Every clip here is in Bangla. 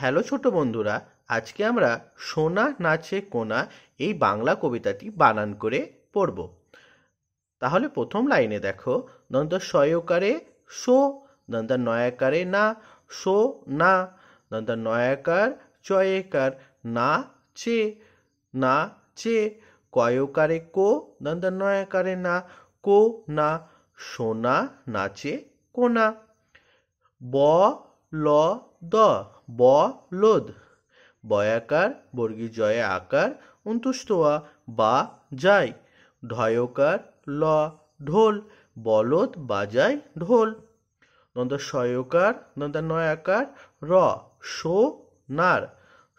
হ্যালো ছোট বন্ধুরা আজকে আমরা সোনা নাচে কোনা এই বাংলা কবিতাটি বানান করে পড়ব তাহলে প্রথম লাইনে দেখো দন্ত সয়কারে সো দন্ত নয়াকারে না সো না দন্ত নয়াকার চয়েকার না চে না চে কয়কারে কো দন্ত নয়াকারে না কো না সোনা নাচে কোনা ব ল দ বলদ বয়াকার বর্গী জয়ে আকার অন্তুষ্টয়া বা যাই ঢয়কার ল ঢোল বলদ বাজায় ঢোল নন্দ সয়কার দন্ত নয়াকার র সো নার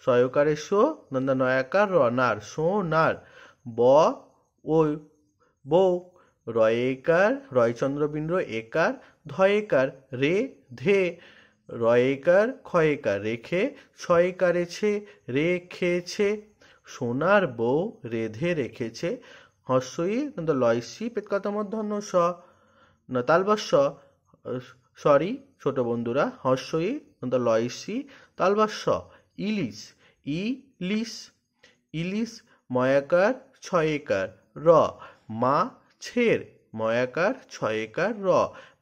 সয়কারে সো দন্ত নয়াকার র নার সো নার ব ও বৌ রয়েকার রয়চন্দ্রবিন্দ্র একার ধয়েকার রে ধে রয়েকার ক্ষয়কার রেখে ছয়কারেছে রেখেছে সোনার বউ রেধে রেখেছে হস্যই কিন্তু লয়সি পেতকতমধ্যাহ্ন স তালবাস সরি ছোট বন্ধুরা হস্যই কিন্তু লয়সি তালবাস ইলিশ ইলিশ ইলিশ ময়াকার ছয়েকার র মা ছের ময়াকার ছয়েকার র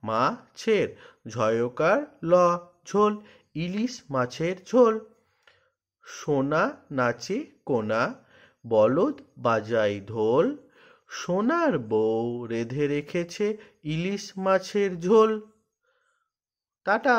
মা ছের ঝয়কার ল ঝোল ইলিশ মাছের ঝোল সোনা নাচে কোনা বলদ বাজাই ঢোল সোনার বউ রেঁধে রেখেছে ইলিশ মাছের ঝোল টাটা